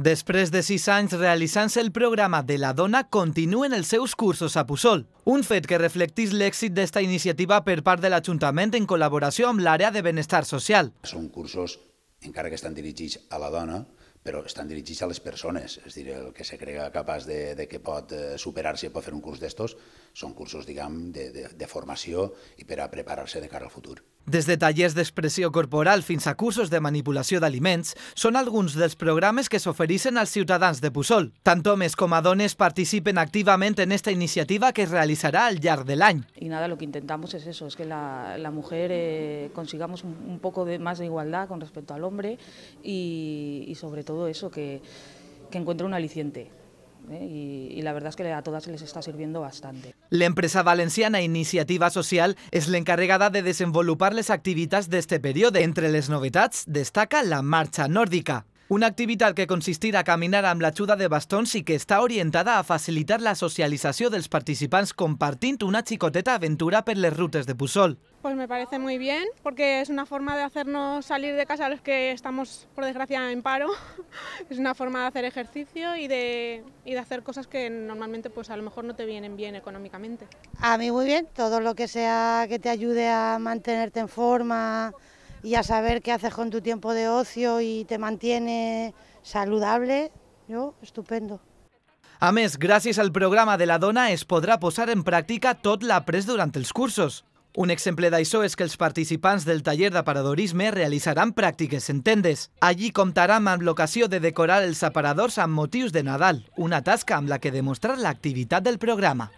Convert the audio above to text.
Després de sis anys realitzant-se el programa de la dona, continuen els seus cursos a Pusol. Un fet que reflectís l'èxit d'esta iniciativa per part de l'Ajuntament en col·laboració amb l'àrea de benestar social. Són cursos, encara que estan dirigits a la dona, però estan dirigits a les persones, és dir, el que se crega capaç de, de que pot eh, superar-se i pot fer un curs d'estos són cursos, diguem, de, de, de formació i per a preparar-se de cara al futur. Des de tallers d'expressió corporal fins a cursos de manipulació d'aliments són alguns dels programes que s'ofereixen als ciutadans de Pusol. Tant homes com a dones participen activament en esta iniciativa que es realitzarà al llarg de l'any. Y nada, lo que intentamos es eso, es que la, la mujer eh, consigamos un, un poco de, más de igualdad con respecto al hombre y, y sobre todo todo eso que, encuentra un aliciente. ¿eh? Y, la verdad es que a todas les está sirviendo bastante. La empresa valenciana Iniciativa Social es la encargada de desenvolupar actividades de este periodo. Entre las novedades destaca la marcha nórdica. Una actividad que consistirá en caminar a l'ajuda de bastón y que está orientada a facilitar la socialización de los participantes compartiendo una chicoteta aventura por las rutas de Pusol. Pues me parece muy bien, porque es una forma de hacernos salir de casa los que estamos, por desgracia, en paro. Es una forma de hacer ejercicio y de, y de hacer cosas que normalmente pues a lo mejor no te vienen bien económicamente. A mí muy bien, todo lo que sea que te ayude a mantenerte en forma, y a saber qué haces con tu tiempo de ocio y te mantiene saludable, yo, estupendo. A mes, gracias al programa de la dona es podrá posar en práctica toda la pres durante los cursos. Un de d'això es que los participantes del taller de aparadorismo realizarán prácticas en tendes. Allí comptaran la ocasión de decorar el aparadors San motius de Nadal, una tasca en la que demostrar la actividad del programa.